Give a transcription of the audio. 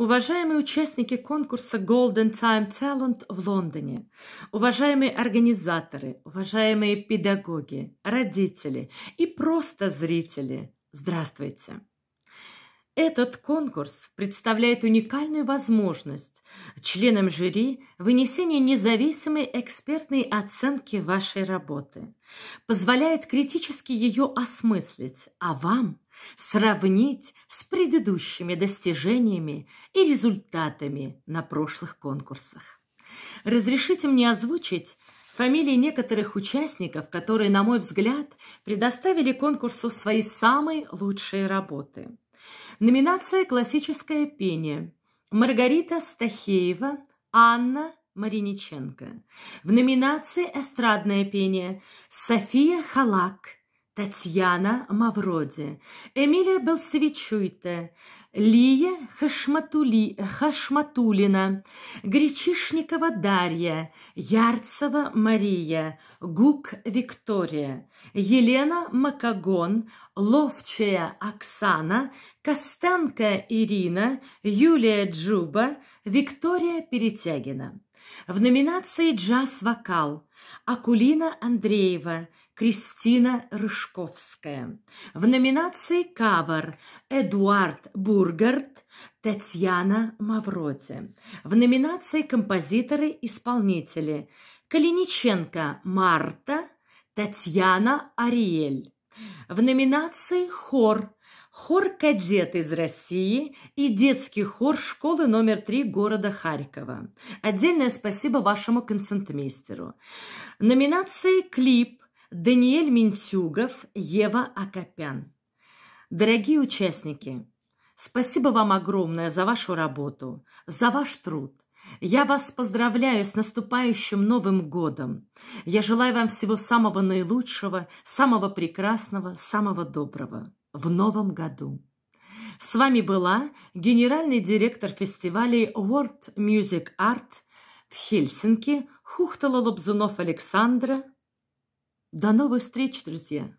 Уважаемые участники конкурса Golden Time Talent в Лондоне, уважаемые организаторы, уважаемые педагоги, родители и просто зрители, здравствуйте! Этот конкурс представляет уникальную возможность членам жюри вынесения независимой экспертной оценки вашей работы, позволяет критически ее осмыслить, а вам – сравнить с предыдущими достижениями и результатами на прошлых конкурсах. Разрешите мне озвучить фамилии некоторых участников, которые, на мой взгляд, предоставили конкурсу свои самые лучшие работы. Номинация «Классическое пение» Маргарита Стахеева, Анна Мариниченко. В номинации «Эстрадное пение» София Халак – Татьяна Мавроди, Эмилия Белсовичуйте, Лия Хашматули, Хашматулина, Гречишникова Дарья, Ярцева Мария, Гук Виктория, Елена Макагон, Ловчая Оксана, Костенко Ирина, Юлия Джуба, Виктория Перетягина. В номинации «Джаз-вокал» Акулина Андреева, Кристина Рыжковская. В номинации «Кавер» Эдуард Бургарт, Татьяна Мавроди. В номинации «Композиторы-исполнители» Калиниченко Марта, Татьяна Ариэль. В номинации «Хор» хор «Кадет» из России и детский хор школы номер 3 города Харькова. Отдельное спасибо вашему концентмейстеру. Номинации «Клип» Даниэль Минтюгов, Ева Акопян. Дорогие участники, спасибо вам огромное за вашу работу, за ваш труд. Я вас поздравляю с наступающим Новым годом. Я желаю вам всего самого наилучшего, самого прекрасного, самого доброго в Новом году. С вами была генеральный директор фестивалей World Music Art в Хельсинки Хухтала Лобзунов Александра – до новых встреч, друзья!